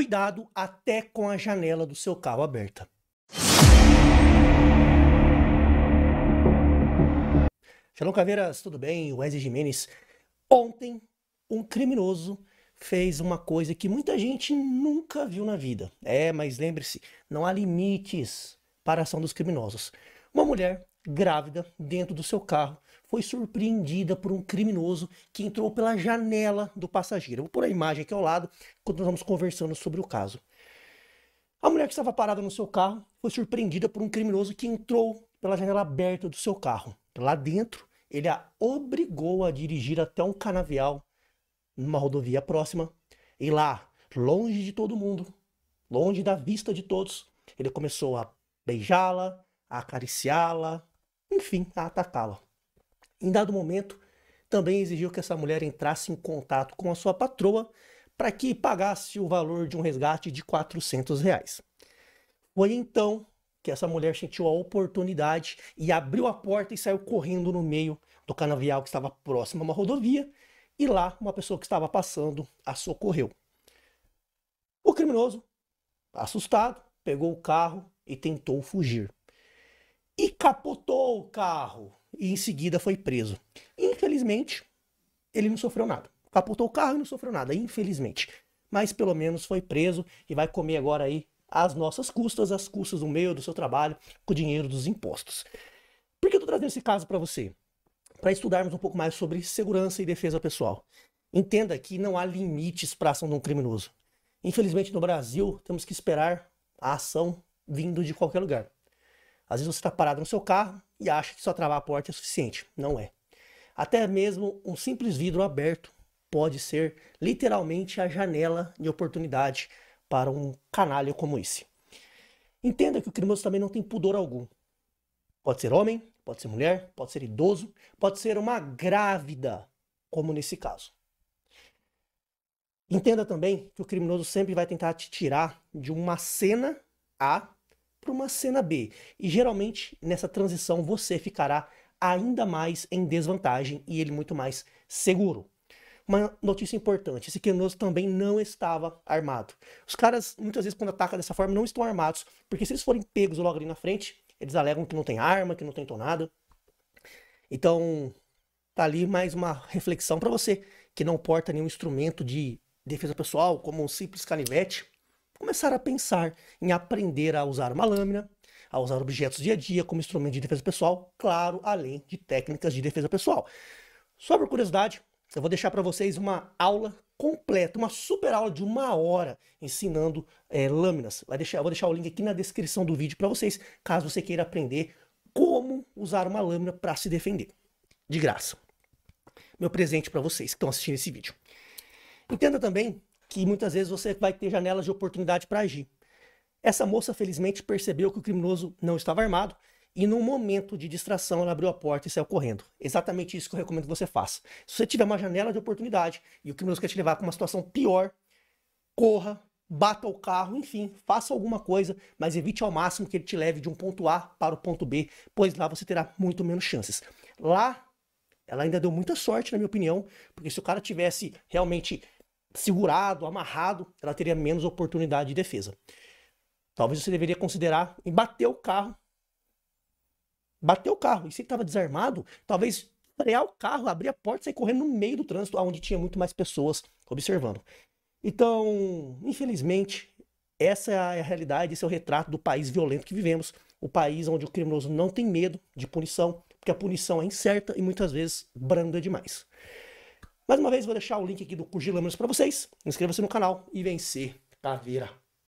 Cuidado até com a janela do seu carro aberta. Shalom Caveiras, tudo bem? Wesley Jimenez. Ontem, um criminoso fez uma coisa que muita gente nunca viu na vida. É, mas lembre-se, não há limites para a ação dos criminosos. Uma mulher grávida dentro do seu carro foi surpreendida por um criminoso que entrou pela janela do passageiro. vou pôr a imagem aqui ao lado quando nós vamos conversando sobre o caso. A mulher que estava parada no seu carro foi surpreendida por um criminoso que entrou pela janela aberta do seu carro. Lá dentro, ele a obrigou a dirigir até um canavial numa rodovia próxima. E lá, longe de todo mundo, longe da vista de todos, ele começou a beijá-la, a acariciá-la, enfim, a atacá-la. Em dado momento, também exigiu que essa mulher entrasse em contato com a sua patroa para que pagasse o valor de um resgate de 400 reais. Foi então que essa mulher sentiu a oportunidade e abriu a porta e saiu correndo no meio do canavial que estava próximo a uma rodovia e lá uma pessoa que estava passando a socorreu. O criminoso, assustado, pegou o carro e tentou fugir capotou o carro e em seguida foi preso. Infelizmente, ele não sofreu nada. Capotou o carro e não sofreu nada, infelizmente. Mas pelo menos foi preso e vai comer agora aí as nossas custas, as custas do meio do seu trabalho, com o dinheiro dos impostos. Por que eu tô trazendo esse caso para você? Para estudarmos um pouco mais sobre segurança e defesa pessoal. Entenda que não há limites para a ação de um criminoso. Infelizmente, no Brasil, temos que esperar a ação vindo de qualquer lugar. Às vezes você está parado no seu carro e acha que só travar a porta é suficiente. Não é. Até mesmo um simples vidro aberto pode ser literalmente a janela de oportunidade para um canalha como esse. Entenda que o criminoso também não tem pudor algum. Pode ser homem, pode ser mulher, pode ser idoso, pode ser uma grávida, como nesse caso. Entenda também que o criminoso sempre vai tentar te tirar de uma cena A para uma cena B. E geralmente nessa transição você ficará ainda mais em desvantagem e ele muito mais seguro. Uma notícia importante: esse Kenoso também não estava armado. Os caras, muitas vezes, quando atacam dessa forma, não estão armados, porque se eles forem pegos logo ali na frente, eles alegam que não tem arma, que não tem tonada. Então, tá ali mais uma reflexão para você que não porta nenhum instrumento de defesa pessoal, como um simples canivete começar a pensar em aprender a usar uma lâmina, a usar objetos dia a dia como instrumento de defesa pessoal, claro, além de técnicas de defesa pessoal. Só por curiosidade, eu vou deixar para vocês uma aula completa, uma super aula de uma hora ensinando é, lâminas. Vai deixar, eu vou deixar o link aqui na descrição do vídeo para vocês, caso você queira aprender como usar uma lâmina para se defender. De graça. Meu presente para vocês que estão assistindo esse vídeo. Entenda também que muitas vezes você vai ter janelas de oportunidade para agir. Essa moça, felizmente, percebeu que o criminoso não estava armado e, num momento de distração, ela abriu a porta e saiu correndo. Exatamente isso que eu recomendo que você faça. Se você tiver uma janela de oportunidade e o criminoso quer te levar para uma situação pior, corra, bata o carro, enfim, faça alguma coisa, mas evite ao máximo que ele te leve de um ponto A para o ponto B, pois lá você terá muito menos chances. Lá, ela ainda deu muita sorte, na minha opinião, porque se o cara tivesse realmente segurado, amarrado, ela teria menos oportunidade de defesa. Talvez você deveria considerar em bater o carro. Bater o carro. E se ele estava desarmado, talvez frear o carro, abrir a porta e sair correndo no meio do trânsito, onde tinha muito mais pessoas observando. Então, infelizmente, essa é, é a realidade, esse é o retrato do país violento que vivemos. O país onde o criminoso não tem medo de punição, porque a punição é incerta e muitas vezes branda demais. Mais uma vez, vou deixar o link aqui do Curso para vocês. Inscreva-se no canal e vencer vira.